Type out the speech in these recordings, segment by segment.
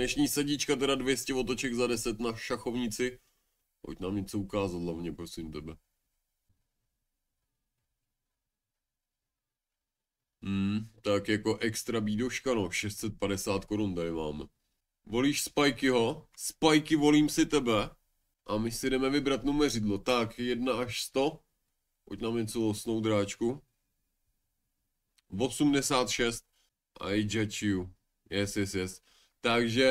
Dnešní sedíčka teda 200 otoček za 10 na šachovnici. Pojď nám něco ukázat hlavně, prosím tebe. Hmm, tak jako extra bídoška, no, 650 korun tady máme. Volíš ho? Spikey, volím si tebe. A my si jdeme vybrat numeřidlo. Tak, 1 až 100. Pojď nám něco losnou dráčku. 86. I judge you. Yes, yes, yes. Takže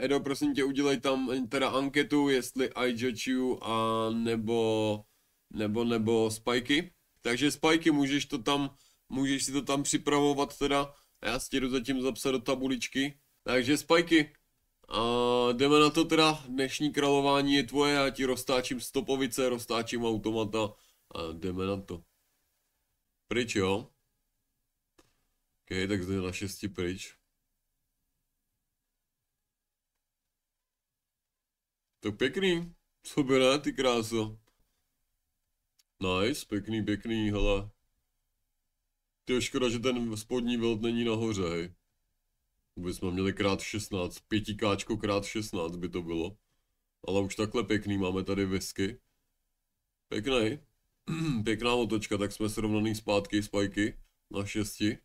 Edo, prosím tě, udělej tam teda anketu, jestli I judge you a nebo, nebo, nebo spajky. Takže spajky, můžeš to tam, můžeš si to tam připravovat teda. Já si tě jdu zatím zapsat do tabuličky. Takže spajky, a jdeme na to teda, dnešní králování je tvoje, já ti roztáčím stopovice, roztáčím automata a jdeme na to. Pryč jo? Ok, tak zde na šesti pryč. Tak pěkný. Co by ne, ty kráso. Nice, pěkný, pěkný, hele. Ty škoda, že ten spodní velt není nahoře, hej. Vůbec jsme měli krát 16, pětikáčko krát 16 by to bylo. Ale už takhle pěkný, máme tady whisky. Pěkný. Pěkná otočka, tak jsme srovnaný zpátky, spajky, na šesti.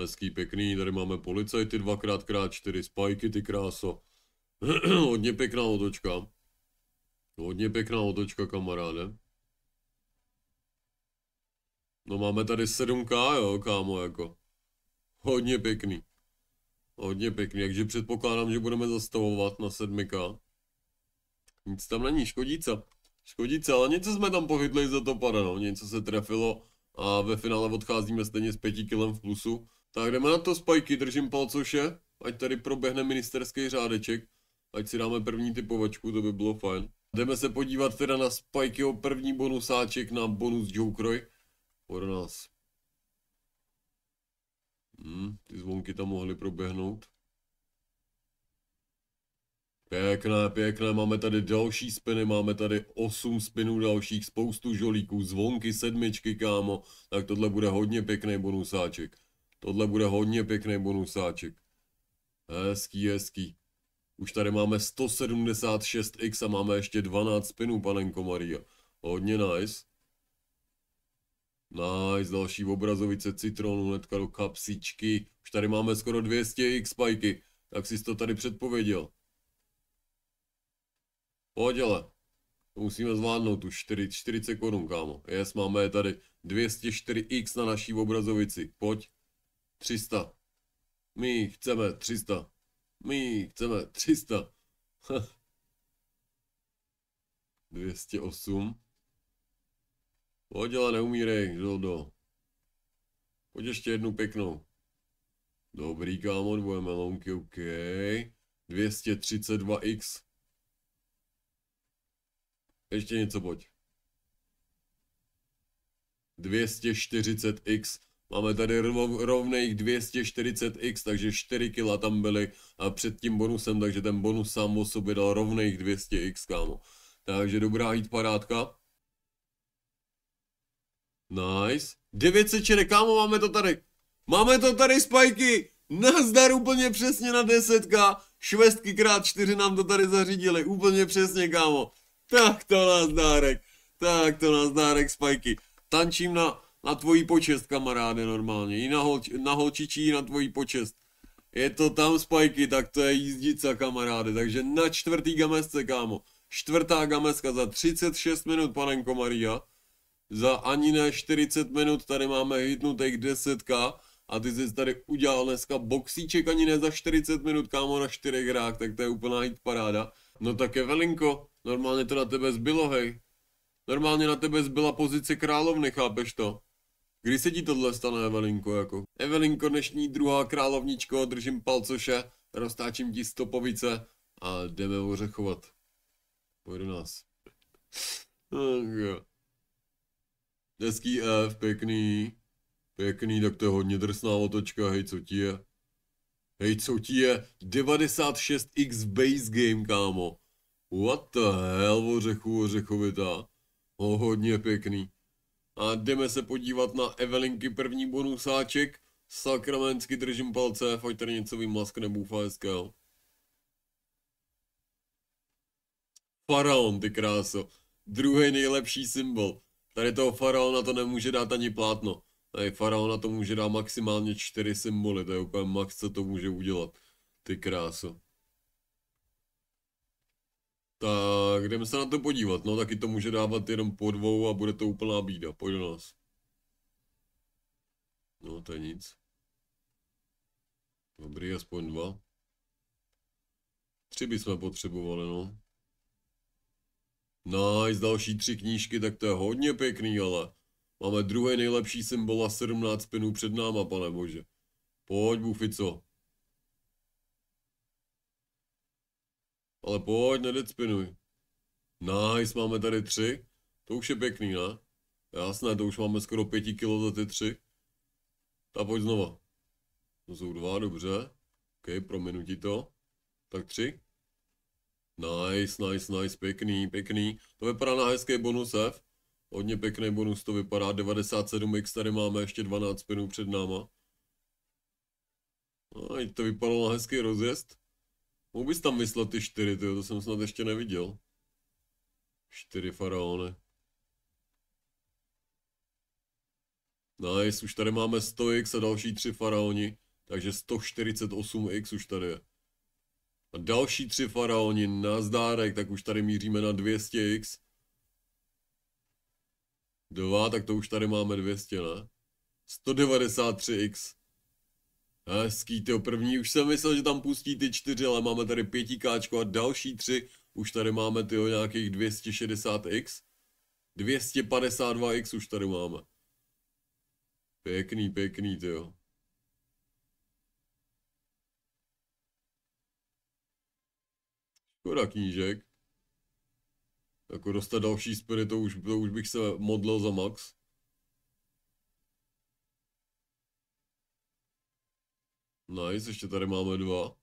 Hezký, pěkný, tady máme policajty dvakrát krát čtyři, spajky, ty kráso. Hodně pěkná otočka. Hodně pěkná otočka, kamaráde. No máme tady 7K, jo, kámo, jako. Hodně pěkný. Hodně pěkný, takže předpokládám, že budeme zastavovat na 7K. Nic tam není, škodíce. Škodíce, ale něco jsme tam pohytli za to para, no. Něco se trefilo a ve finále odcházíme stejně s pěti kilem v plusu. Tak jdeme na to, spajky, držím palcoše, ať tady proběhne ministerský řádeček, ať si dáme první typovačku, to by bylo fajn. Jdeme se podívat teda na o první bonusáček na bonus Jokeroy. od nás. Hmm, ty zvonky tam mohly proběhnout. Pěkné, pěkné, máme tady další spiny, máme tady 8 spinů dalších, spoustu žolíků, zvonky, sedmičky, kámo. Tak tohle bude hodně pěkný bonusáček. Tohle bude hodně pěkný bonusáček. Hezký, hezký. Už tady máme 176x a máme ještě 12 spinů, panenko Maria. Hodně nice. Nice, další obrazovice citronu, hnedka do kapsičky. Už tady máme skoro 200x spajky. Tak jsi to tady předpověděl. Pojď ale. Musíme zvládnout tu 40, 40 korun, kámo. Jest, máme tady 204x na naší obrazovici. Pojď. 300. My chceme 300. My chceme 300. 208. Hodila neumírej, Zoldo. Pojď ještě jednu pěknou. Dobrý, kámo, dvoje melonky, OK. 232x. Ještě něco pojď. 240x. Máme tady rovných 240x, takže 4 kila tam byly a před tím bonusem, takže ten bonus sám o sobě dal rovných 200x, kámo. Takže dobrá hit parádka. Nice. čere, kámo, máme to tady. Máme to tady, spajky. Nazdar úplně přesně na desetka. Švestky krát čtyři nám to tady zařídili. Úplně přesně, kámo. Tak to nazdárek. Tak to nazdárek, spajky. Tančím na na tvojí počest, kamaráde, normálně. I na, holč, na holčičí, na tvojí počest. Je to tam spajky, tak to je jízdica, kamaráde. Takže na čtvrtý gamesce, kámo. Čtvrtá gameska za 36 minut, panenko Maria. Za ani ne 40 minut tady máme hitnutých 10k. A ty jsi tady udělal dneska boxíček ani ne za 40 minut, kámo, na 4 hrách, tak to je úplná hit paráda. No tak je velinko, normálně to na tebe zbylo, hej. Normálně na tebe zbyla pozice královny, chápeš to? Kdy se ti tohle stane, Evelinko, jako? Evelinko, dnešní druhá královničko, držím palcoše, roztáčím ti stopovice a jdeme ořechovat. Pojedu nás. Hezký F, pěkný. Pěkný, tak to je hodně drsná otočka, hej, co ti je? Hej, co ti je? 96x base game, kámo. What the hell, ořechu, ořechovita. Oh, hodně pěkný. A jdeme se podívat na Evelinky první bonusáček. Sakramentsky držím palce, tady něco mask Bufa hezkého. Faraon, ty kráso. Druhý nejlepší symbol. Tady toho faraona to nemůže dát ani plátno. Tady faraona to může dát maximálně čtyři symboly, to je úplně max, co to může udělat. Ty kráso. Tak jdeme se na to podívat, no taky to může dávat jenom po dvou a bude to úplná bída, pojď do nás. No to je nic. Dobrý, aspoň dva. Tři bychom potřebovali, no. Nice, další tři knížky, tak to je hodně pěkný, ale. Máme druhý nejlepší symbol a 17 pinů před náma, pane bože. Pojď, bufico. Ale pojď, nedecpinuj. Nice, máme tady tři. To už je pěkný, ne? Jasné, to už máme skoro pěti kilo za ty tři. Ta pojď znova. To jsou dva, dobře. OK, prominu ti to. Tak tři. Nice, nice, nice, pěkný, pěkný. To vypadá na hezký bonus F. Hodně pěkný bonus to vypadá. 97x tady máme, ještě 12 pinů před náma. No, to vypadalo na hezký rozjezd. Mohl bys tam vyslat ty čtyři, tyjo, to jsem snad ještě neviděl. Čtyři faraony. Nice, už tady máme 100x a další tři faraoni, takže 148x už tady je. A další tři faraoni, nazdárek, tak už tady míříme na 200x. Dva, tak to už tady máme 200, ne? 193x. Hezký, to první, už jsem myslel, že tam pustí ty čtyři, ale máme tady pětikáčko a další tři. Už tady máme ty nějakých 260x. 252x už tady máme. Pěkný, pěkný, ty jo. Škoda knížek. Jako dostat další spirit, to už, to už bych se modlil za max. Nice, ještě tady máme dva.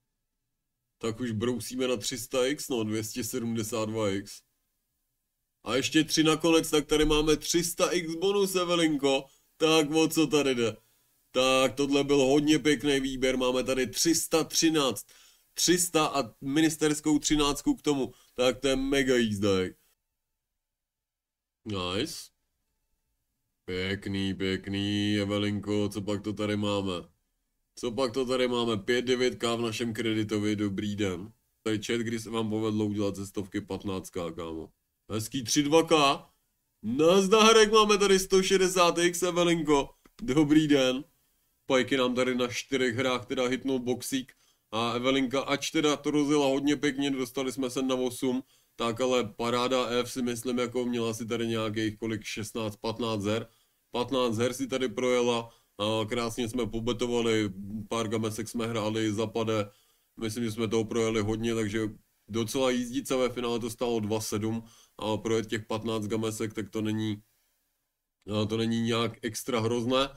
Tak už brousíme na 300x, no 272x. A ještě tři nakonec, tak tady máme 300x bonus, Evelinko. Tak o co tady jde? Tak tohle byl hodně pěkný výběr, máme tady 313. 300 a ministerskou 13 k tomu. Tak to je mega jízda. Nice. Pěkný, pěkný, Evelinko, co pak to tady máme? Co pak to tady máme? 5-9k v našem kreditovi, dobrý den. Tady chat, kdy se vám povedlo udělat ze stovky 15k, kámo. Hezký 3-2k. Nazdárek máme tady 160x, Evelinko. Dobrý den. Pajky nám tady na čtyřech hrách teda hitnou boxík. A Evelinka, ač teda to rozjela hodně pěkně, dostali jsme se na 8, tak ale paráda F si myslím, jako měla si tady nějakých kolik 16-15 her. 15 her si tady projela a krásně jsme pobetovali, pár gamesek jsme hráli, zapade. Myslím, že jsme toho projeli hodně, takže docela jízdice ve finále to stalo 2-7. a projet těch 15 gamesek, tak to není, to není nějak extra hrozné,